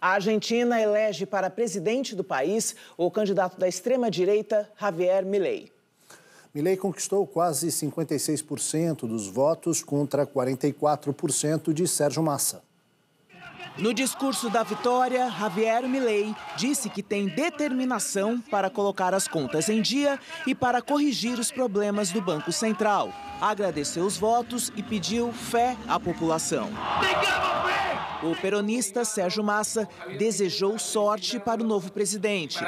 A Argentina elege para presidente do país o candidato da extrema-direita, Javier Milei. Milei conquistou quase 56% dos votos contra 44% de Sérgio Massa. No discurso da vitória, Javier Milei disse que tem determinação para colocar as contas em dia e para corrigir os problemas do Banco Central. Agradeceu os votos e pediu fé à população. O peronista Sérgio Massa desejou sorte para o novo presidente.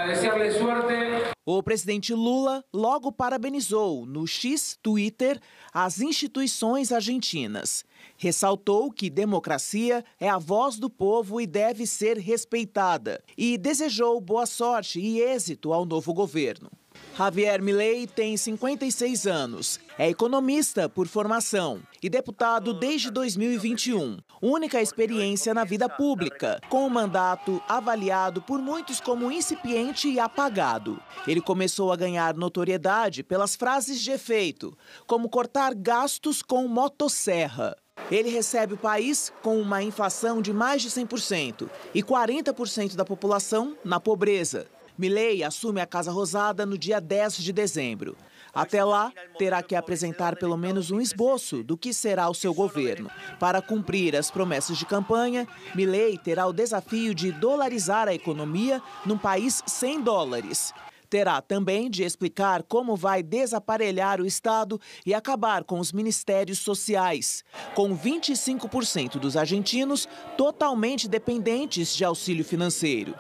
O presidente Lula logo parabenizou no X Twitter as instituições argentinas. Ressaltou que democracia é a voz do povo e deve ser respeitada e desejou boa sorte e êxito ao novo governo. Javier Milei tem 56 anos, é economista por formação e deputado desde 2021. Única experiência na vida pública, com o um mandato avaliado por muitos como incipiente e apagado. Ele começou a ganhar notoriedade pelas frases de efeito, como cortar gastos com motosserra. Ele recebe o país com uma inflação de mais de 100% e 40% da população na pobreza. Milei assume a Casa Rosada no dia 10 de dezembro. Até lá, terá que apresentar pelo menos um esboço do que será o seu governo. Para cumprir as promessas de campanha, Milei terá o desafio de dolarizar a economia num país sem dólares. Terá também de explicar como vai desaparelhar o Estado e acabar com os ministérios sociais, com 25% dos argentinos totalmente dependentes de auxílio financeiro.